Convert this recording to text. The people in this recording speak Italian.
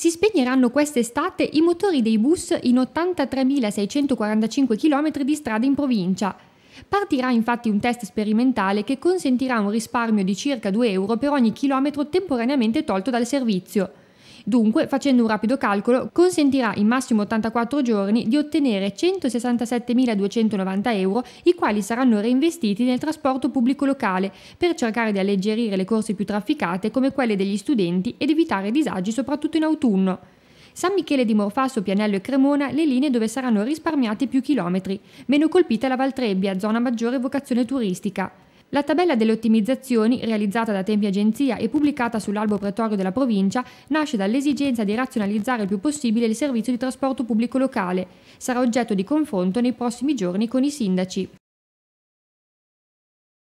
Si spegneranno quest'estate i motori dei bus in 83.645 km di strada in provincia. Partirà infatti un test sperimentale che consentirà un risparmio di circa 2 euro per ogni chilometro temporaneamente tolto dal servizio. Dunque, facendo un rapido calcolo, consentirà in massimo 84 giorni di ottenere 167.290 euro, i quali saranno reinvestiti nel trasporto pubblico locale per cercare di alleggerire le corse più trafficate come quelle degli studenti ed evitare disagi soprattutto in autunno. San Michele di Morfasso, Pianello e Cremona le linee dove saranno risparmiati più chilometri, meno colpita la Valtrebbia, zona maggiore vocazione turistica. La tabella delle ottimizzazioni, realizzata da Tempi Agenzia e pubblicata sull'albo pretorio della provincia, nasce dall'esigenza di razionalizzare il più possibile il servizio di trasporto pubblico locale. Sarà oggetto di confronto nei prossimi giorni con i sindaci.